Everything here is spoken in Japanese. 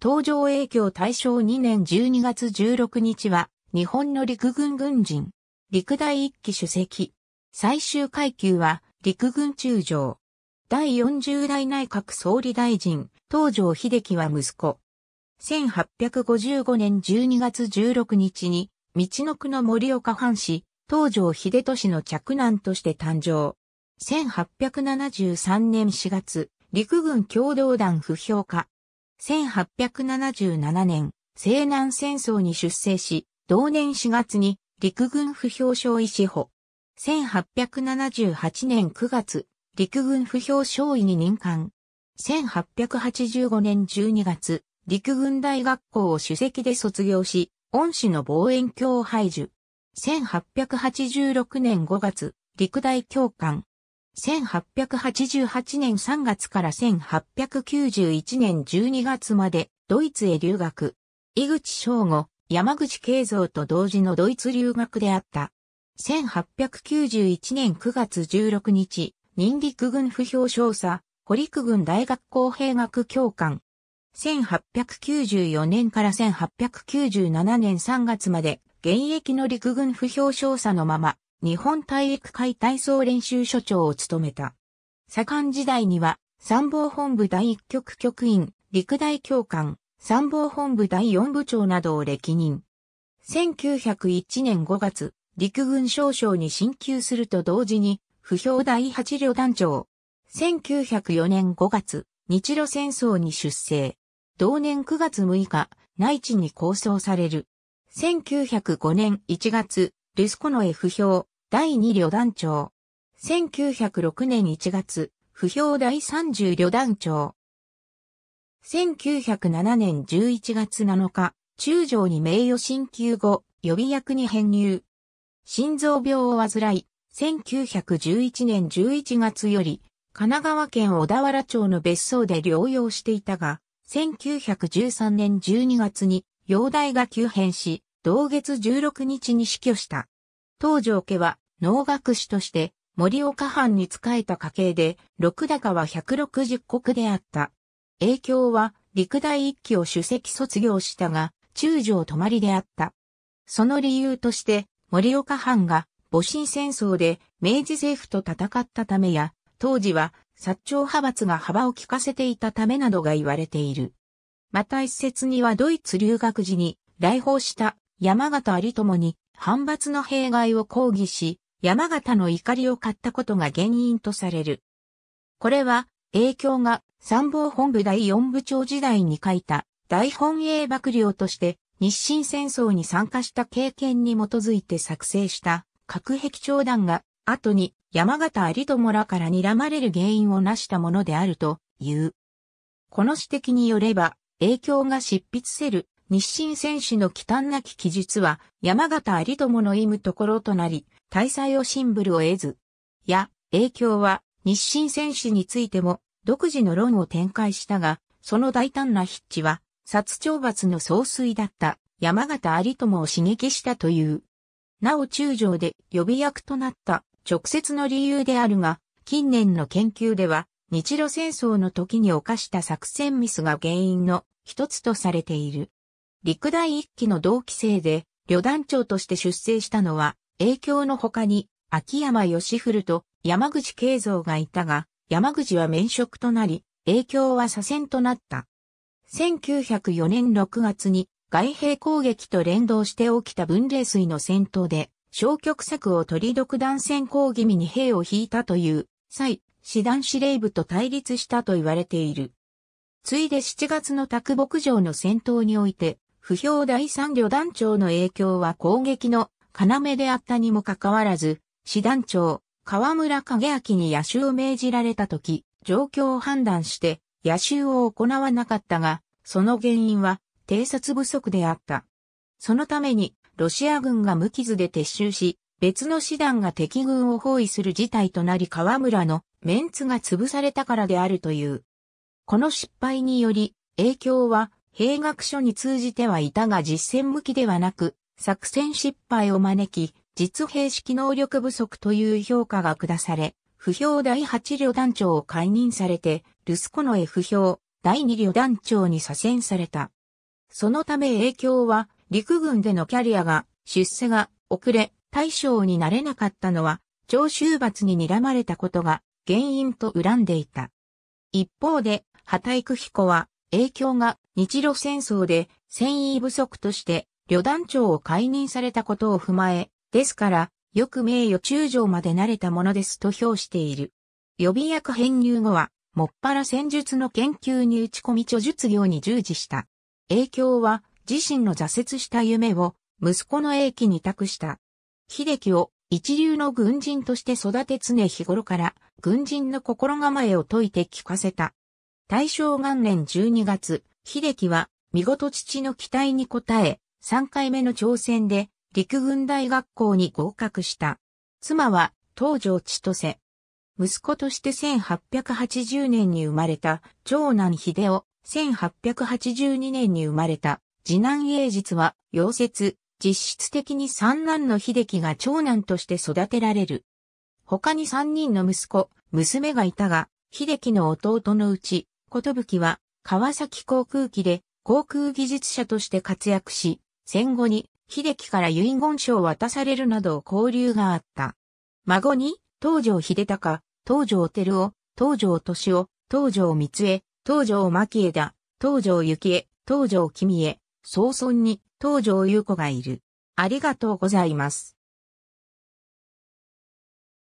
登場影響大正2年12月16日は、日本の陸軍軍人、陸大一期主席。最終階級は、陸軍中将。第40代内閣総理大臣、東条秀樹は息子。1855年12月16日に、道の区の森岡藩士、東条秀俊の着男として誕生。1873年4月、陸軍共同団不評化、1877年、西南戦争に出征し、同年4月に陸軍不評彰医師補。1878年9月、陸軍不評彰医に任官。1885年12月、陸軍大学校を主席で卒業し、恩師の望遠鏡を排除。1886年5月、陸大教官、1888年3月から1891年12月までドイツへ留学。井口翔吾、山口慶三と同時のドイツ留学であった。1891年9月16日、人陸軍不評少佐、堀陸軍大学公平学教官。1894年から1897年3月まで現役の陸軍不評少佐のまま、日本体育会体操練習所長を務めた。左官時代には、参謀本部第一局局員、陸大教官、参謀本部第四部長などを歴任。1901年5月、陸軍少将に進級すると同時に、不評第8旅団長。1904年5月、日露戦争に出征。同年9月6日、内地に構想される。1905年1月、ルスコの F 評、第2旅団長。1906年1月、不評第30旅団長。1907年11月7日、中将に名誉進級後、予備役に編入。心臓病を患い、1911年11月より、神奈川県小田原町の別荘で療養していたが、1913年12月に、容体が急変し、同月16日に死去した。東条家は農学士として森岡藩に仕えた家系で、六高は160国であった。影響は陸大一期を主席卒業したが、中条泊まりであった。その理由として、森岡藩が戊辰戦争で明治政府と戦ったためや、当時は薩長派閥が幅を利かせていたためなどが言われている。また一説にはドイツ留学時に来訪した山形有友に反発の弊害を抗議し、山形の怒りを買ったことが原因とされる。これは、影響が参謀本部第四部長時代に書いた大本営幕僚として日清戦争に参加した経験に基づいて作成した核壁長弾が後に山形有友らから睨まれる原因を成したものであるという。この指摘によれば影響が執筆せる日清戦士の忌憚なき記述は、山形有友の意むところとなり、大祭をシンブルを得ず。や、影響は、日清戦士についても、独自の論を展開したが、その大胆な筆致は、殺懲罰の総帥だった山形有友を刺激したという。なお中将で予備役となった直接の理由であるが、近年の研究では、日露戦争の時に犯した作戦ミスが原因の一つとされている。陸第一期の同期生で、旅団長として出征したのは、影響の他に、秋山義古と山口慶三がいたが、山口は免職となり、影響は左遷となった。1904年6月に外兵攻撃と連動して起きた分霊水の戦闘で、消極策を取り独断線抗気味に兵を引いたという際、師団司令部と対立したと言われている。ついで7月の卓牧城の戦闘において、不評第三旅団長の影響は攻撃の要であったにもかかわらず、師団長、河村影明に野手を命じられた時、状況を判断して野襲を行わなかったが、その原因は偵察不足であった。そのために、ロシア軍が無傷で撤収し、別の師団が敵軍を包囲する事態となり河村のメンツが潰されたからであるという。この失敗により、影響は兵学書に通じてはいたが実践向きではなく、作戦失敗を招き、実兵式能力不足という評価が下され、不評第8旅団長を解任されて、ルスコノへ不評第2旅団長に左遷された。そのため影響は、陸軍でのキャリアが、出世が遅れ、大将になれなかったのは、長州罰に睨まれたことが原因と恨んでいた。一方で、畑育彦は、影響が日露戦争で戦意不足として旅団長を解任されたことを踏まえ、ですから、よく名誉中将まで慣れたものですと評している。予備役編入後は、もっぱら戦術の研究に打ち込み著述業に従事した。影響は、自身の挫折した夢を、息子の英気に託した。秀樹を一流の軍人として育て常日頃から、軍人の心構えを説いて聞かせた。大正元年12月、秀樹は、見事父の期待に応え、3回目の挑戦で、陸軍大学校に合格した。妻は、東条千歳。息子として1880年に生まれた、長男秀夫、1882年に生まれた、次男英実は、溶接、実質的に三男の秀樹が長男として育てられる。他に三人の息子、娘がいたが、秀樹の弟のうち、ことぶきは、川崎航空機で航空技術者として活躍し、戦後に秀樹から遺言書を渡されるなど交流があった。孫に、東条秀隆、東条照夫、東条敏夫、東条光恵、東条牧枝、東条幸恵、東条君恵、早々に東条優子がいる。ありがとうございます。